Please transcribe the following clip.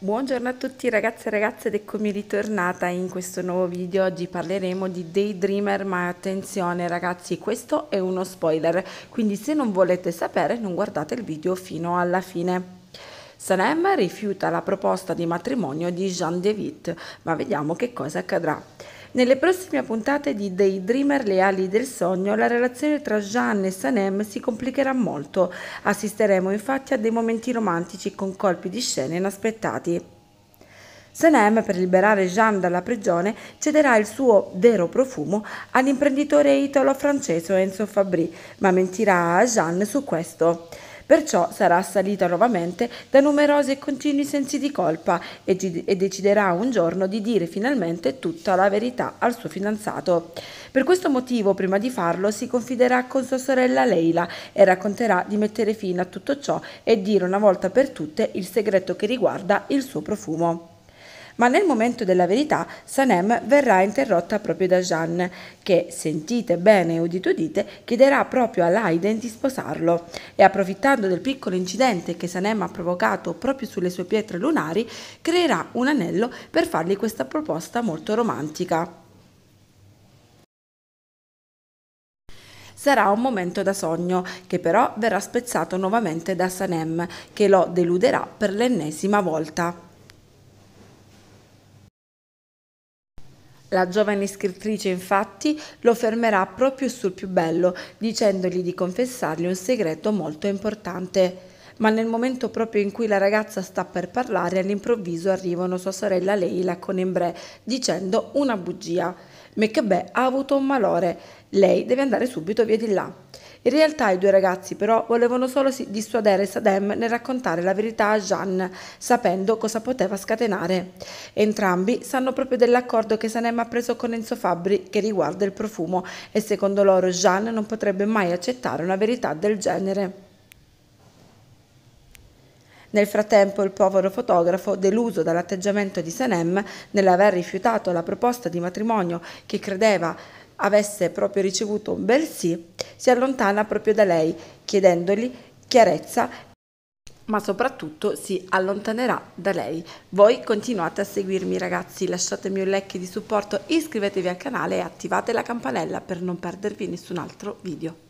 Buongiorno a tutti ragazzi e ragazze ed eccomi ritornata in questo nuovo video, oggi parleremo di Daydreamer ma attenzione ragazzi questo è uno spoiler quindi se non volete sapere non guardate il video fino alla fine. Sanem rifiuta la proposta di matrimonio di Jean De ma vediamo che cosa accadrà. Nelle prossime puntate di Daydreamer Le ali del sogno la relazione tra Jeanne e Sanem si complicherà molto. Assisteremo infatti a dei momenti romantici con colpi di scena inaspettati. Sanem, per liberare Jeanne dalla prigione, cederà il suo vero profumo all'imprenditore italo-francese Enzo Fabri, ma mentirà a Jeanne su questo. Perciò sarà assalita nuovamente da numerosi e continui sensi di colpa e, gi- e deciderà un giorno di dire finalmente tutta la verità al suo fidanzato. Per questo motivo, prima di farlo, si confiderà con sua sorella Leila e racconterà di mettere fine a tutto ciò e dire una volta per tutte il segreto che riguarda il suo profumo ma nel momento della verità Sanem verrà interrotta proprio da Jeanne, che, sentite bene, udito udite, chiederà proprio a Leiden di sposarlo e approfittando del piccolo incidente che Sanem ha provocato proprio sulle sue pietre lunari, creerà un anello per fargli questa proposta molto romantica. sarà un momento da sogno, che però verrà spezzato nuovamente da Sanem, che lo deluderà per l'ennesima volta. La giovane scrittrice infatti lo fermerà proprio sul più bello, dicendogli di confessargli un segreto molto importante. Ma nel momento proprio in cui la ragazza sta per parlare, all'improvviso arrivano sua sorella Leila con Embre, dicendo una bugia. Mechabè ha avuto un malore, lei deve andare subito via di là. In realtà i due ragazzi però volevano solo dissuadere Sadem nel raccontare la verità a Jeanne, sapendo cosa poteva scatenare. Entrambi sanno proprio dell'accordo che Sanem ha preso con Enzo Fabri che riguarda il profumo e secondo loro Jeanne non potrebbe mai accettare una verità del genere. Nel frattempo il povero fotografo, deluso dall'atteggiamento di Sanem nell'aver rifiutato la proposta di matrimonio che credeva avesse proprio ricevuto un bel sì, si allontana proprio da lei, chiedendogli chiarezza, ma soprattutto si allontanerà da lei. Voi continuate a seguirmi ragazzi, lasciatemi un like di supporto, iscrivetevi al canale e attivate la campanella per non perdervi nessun altro video.